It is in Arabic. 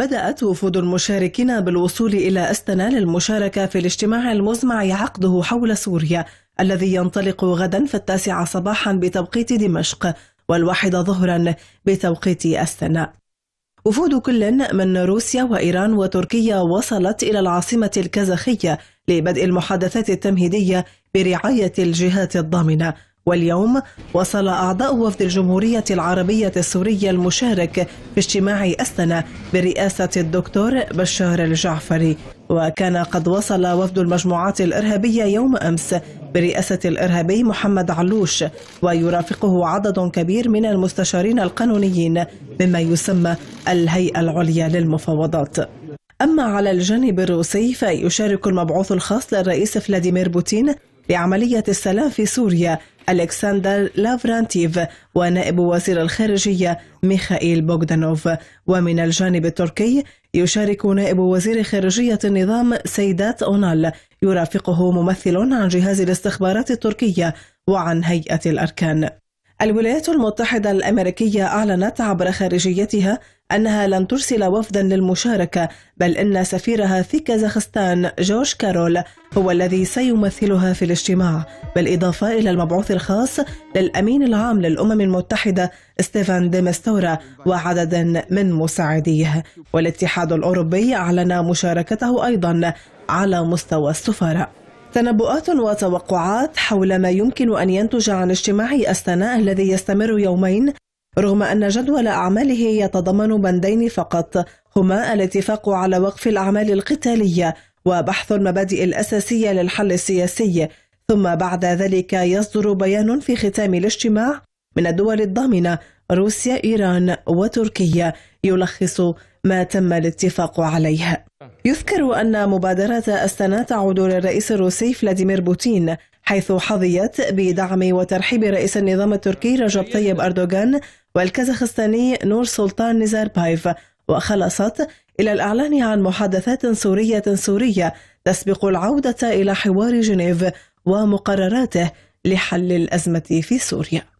بدأت وفود المشاركين بالوصول إلى أستنا للمشاركة في الاجتماع المزمع عقده حول سوريا الذي ينطلق غدا في التاسعة صباحا بتوقيت دمشق والواحدة ظهرا بتوقيت أستنا وفود كل من روسيا وإيران وتركيا وصلت إلى العاصمة الكازاخية لبدء المحادثات التمهيدية برعاية الجهات الضامنة واليوم وصل أعضاء وفد الجمهورية العربية السورية المشارك في اجتماع أستنا برئاسة الدكتور بشار الجعفري وكان قد وصل وفد المجموعات الإرهابية يوم أمس برئاسة الإرهابي محمد علوش ويرافقه عدد كبير من المستشارين القانونيين مما يسمى الهيئة العليا للمفاوضات أما على الجانب الروسي فيشارك المبعوث الخاص للرئيس فلاديمير بوتين بعملية السلام في سوريا ألكسندر لافرانتيف ونائب وزير الخارجية ميخائيل بوغدانوف ومن الجانب التركي يشارك نائب وزير خارجية النظام سيدات أونال يرافقه ممثل عن جهاز الاستخبارات التركية وعن هيئة الأركان الولايات المتحدة الأمريكية أعلنت عبر خارجيتها أنها لن ترسل وفدا للمشاركة بل إن سفيرها في كازاخستان جورج كارول هو الذي سيمثلها في الاجتماع بالإضافة إلى المبعوث الخاص للأمين العام للأمم المتحدة ستيفان ديمستورا وعدد من مساعديه والاتحاد الأوروبي أعلن مشاركته أيضا على مستوى السفراء تنبؤات وتوقعات حول ما يمكن أن ينتج عن اجتماع أستناء الذي يستمر يومين رغم أن جدول أعماله يتضمن بندين فقط هما الاتفاق على وقف الأعمال القتالية وبحث المبادئ الأساسية للحل السياسي ثم بعد ذلك يصدر بيان في ختام الاجتماع من الدول الضامنة روسيا إيران وتركيا يلخص ما تم الاتفاق عليه يذكر أن مبادرة أستنا تعود للرئيس الروسي فلاديمير بوتين حيث حظيت بدعم وترحيب رئيس النظام التركي رجب طيب أردوغان والكازاخستاني نور سلطان نزاربايف وخلصت إلى الإعلان عن محادثات سورية سورية تسبق العودة إلى حوار جنيف ومقرراته لحل الأزمة في سوريا